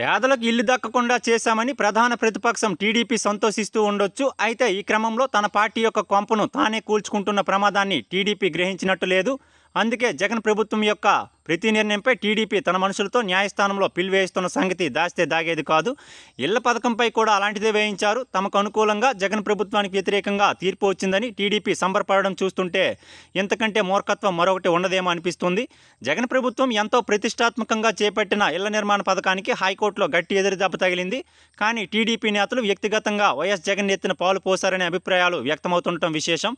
పేదలకు ఇల్లు దక్కకుండా చేశామని ప్రధాన ప్రతిపక్షం టీడీపీ సంతోషిస్తూ ఉండొచ్చు అయితే ఈ క్రమంలో తన పార్టీ యొక్క కొంపను తానే కూల్చుకుంటున్న ప్రమాదాన్ని టీడీపీ గ్రహించినట్టు లేదు అందుకే జగన్ ప్రభుత్వం యొక్క ప్రతి నిర్ణయంపై టీడీపీ తన మనుషులతో న్యాయస్థానంలో పిలివేయిస్తున్న సంగతి దాస్తే దాగేది కాదు ఇళ్ల పథకంపై కూడా అలాంటిదే వేయించారు తమకు అనుకూలంగా జగన్ ప్రభుత్వానికి వ్యతిరేకంగా తీర్పు వచ్చిందని టీడీపీ సంబరపడడం చూస్తుంటే ఇంతకంటే మూర్ఖత్వం మరొకటి ఉండదేమో అనిపిస్తుంది జగన్ ప్రభుత్వం ఎంతో ప్రతిష్టాత్మకంగా చేపట్టిన ఇళ్ల నిర్మాణ పథకానికి హైకోర్టులో గట్టి ఎదురుదెబ్బ తగిలింది కానీ టీడీపీ నేతలు వ్యక్తిగతంగా వైఎస్ జగన్ ఎత్తిన పాలు పోశారనే అభిప్రాయాలు వ్యక్తమవుతుండటం విశేషం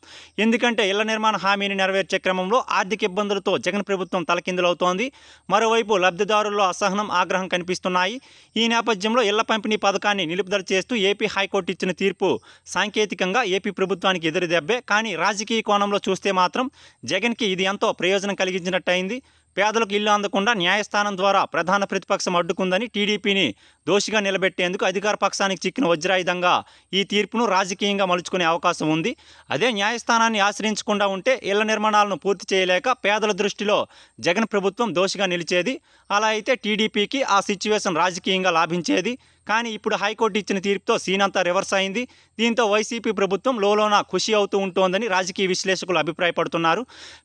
ఎందుకంటే ఇళ్ల నిర్మాణ హామీని నెరవేర్చే క్రమంలో ఆర్థిక ఇబ్బందులతో జగన్ ప్రభుత్వం తలకిందులవుతుంది నమోదవుతోంది మరోవైపు లబ్ధిదారుల్లో అసహనం ఆగ్రహం కనిపిస్తున్నాయి ఈ నేపథ్యంలో ఇళ్ల పంపిణీ పథకాన్ని నిలుపుదల చేస్తూ ఏపీ హైకోర్టు ఇచ్చిన తీర్పు సాంకేతికంగా ఏపీ ప్రభుత్వానికి ఎదురు దెబ్బే కానీ రాజకీయ కోణంలో చూస్తే మాత్రం జగన్కి ఇది ఎంతో ప్రయోజనం కలిగించినట్టయింది పేదలకు ఇల్లు అందకుండా న్యాయస్థానం ద్వారా ప్రధాన ప్రతిపక్షం అడ్డుకుందని టీడీపీని దోషిగా నిలబెట్టేందుకు అధికార పక్షానికి చిక్కిన వజ్రాయుధంగా ఈ తీర్పును రాజకీయంగా మలుచుకునే అవకాశం ఉంది అదే న్యాయస్థానాన్ని ఆశ్రయించకుండా ఉంటే ఇళ్ల నిర్మాణాలను పూర్తి చేయలేక పేదల దృష్టిలో జగన్ ప్రభుత్వం దోషిగా నిలిచేది అలా అయితే టీడీపీకి ఆ సిచ్యువేషన్ రాజకీయంగా లాభించేది కానీ ఇప్పుడు హైకోర్టు ఇచ్చిన తీర్పుతో సీన్ అంతా రివర్స్ అయింది దీంతో వైసీపీ ప్రభుత్వం లోలోన ఖుషి అవుతూ ఉంటోందని రాజకీయ విశ్లేషకులు అభిప్రాయపడుతున్నారు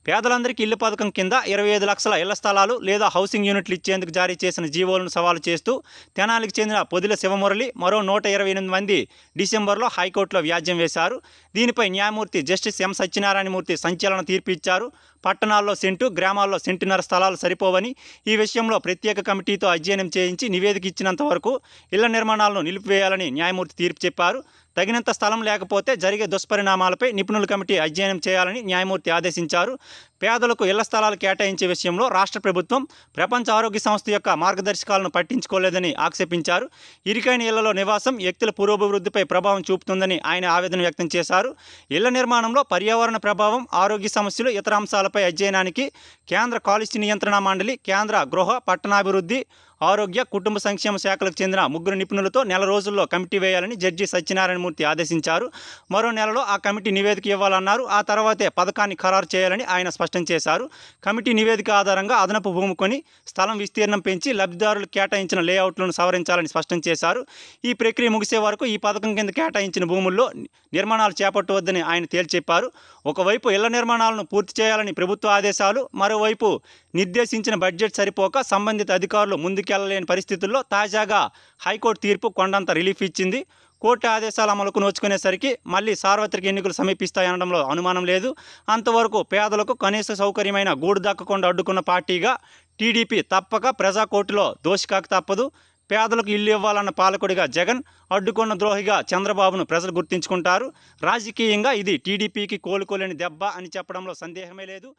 పేదలందరికీ ఇళ్ల పథకం కింద ఇరవై ఐదు లక్షల ఇళ్ల స్థలాలు లేదా హౌసింగ్ యూనిట్లు ఇచ్చేందుకు జారీ చేసిన జీవోలను సవాలు చేస్తూ తెనాలికి చెందిన పొదిల శివమురళి మరో నూట ఇరవై ఎనిమిది మంది డిసెంబర్లో హైకోర్టులో వ్యాజ్యం వేశారు దీనిపై న్యాయమూర్తి జస్టిస్ ఎం సత్యనారాయణమూర్తి సంచలన తీర్పు ఇచ్చారు పట్టణాల్లో సెంటు గ్రామాల్లో సెంటున్నర స్థలాలు సరిపోవని ఈ విషయంలో ప్రత్యేక కమిటీతో అధ్యయనం చేయించి నివేదిక ఇచ్చినంత వరకు ఇళ్ల నిర్మాణాలను నిలిపివేయాలని న్యాయమూర్తి తీర్పు చెప్పారు తగినంత స్థలం లేకపోతే జరిగే దుష్పరిణామాలపై నిపుణుల కమిటీ అధ్యయనం చేయాలని న్యాయమూర్తి ఆదేశించారు పేదలకు ఇళ్ల స్థలాలు కేటాయించే విషయంలో రాష్ట్ర ప్రభుత్వం ప్రపంచ ఆరోగ్య సంస్థ యొక్క మార్గదర్శకాలను పట్టించుకోలేదని ఆక్షేపించారు ఇరుకైన ఇళ్లలో నివాసం వ్యక్తుల పూర్వభివృద్ధిపై ప్రభావం చూపుతుందని ఆయన ఆవేదన వ్యక్తం చేశారు ఇళ్ల నిర్మాణంలో పర్యావరణ ప్రభావం ఆరోగ్య సమస్యలు ఇతర అంశాలపై అధ్యయనానికి కేంద్ర కాలుష్య నియంత్రణ మండలి కేంద్ర గృహ పట్టణాభివృద్ధి ఆరోగ్య కుటుంబ సంక్షేమ శాఖలకు చెందిన ముగ్గురు నిపుణులతో నెల రోజుల్లో కమిటీ వేయాలని జడ్జి సత్యనారాయణమూర్తి ఆదేశించారు మరో నెలలో ఆ కమిటీ నివేదిక ఇవ్వాలన్నారు ఆ తర్వాతే పథకాన్ని ఖరారు చేయాలని ఆయన స్పష్టం చేశారు కమిటీ నివేదిక ఆధారంగా అదనపు భూమి కొని స్థలం విస్తీర్ణం పెంచి లబ్ధిదారులు కేటాయించిన లేఅవుట్లను సవరించాలని స్పష్టం చేశారు ఈ ప్రక్రియ ముగిసే వరకు ఈ పథకం కింద కేటాయించిన భూముల్లో నిర్మాణాలు చేపట్టవద్దని ఆయన తేల్చెప్పారు ఒకవైపు ఇళ్ల నిర్మాణాలను పూర్తి చేయాలని ప్రభుత్వ ఆదేశాలు మరోవైపు నిర్దేశించిన బడ్జెట్ సరిపోక సంబంధిత అధికారులు ముందుకు తీసుకెళ్లలేని పరిస్థితుల్లో తాజాగా హైకోర్టు తీర్పు కొండంత రిలీఫ్ ఇచ్చింది కోర్టు ఆదేశాల అమలుకు నోచుకునేసరికి మళ్ళీ సార్వత్రిక ఎన్నికలు సమీపిస్తాయనడంలో అనుమానం లేదు అంతవరకు పేదలకు కనీస సౌకర్యమైన గూడు దక్కకుండా అడ్డుకున్న పార్టీగా టీడీపీ తప్పక ప్రజా కోర్టులో కాక తప్పదు పేదలకు ఇల్లు ఇవ్వాలన్న పాలకుడిగా జగన్ అడ్డుకున్న ద్రోహిగా చంద్రబాబును ప్రజలు గుర్తించుకుంటారు రాజకీయంగా ఇది టీడీపీకి కోలుకోలేని దెబ్బ అని చెప్పడంలో సందేహమే లేదు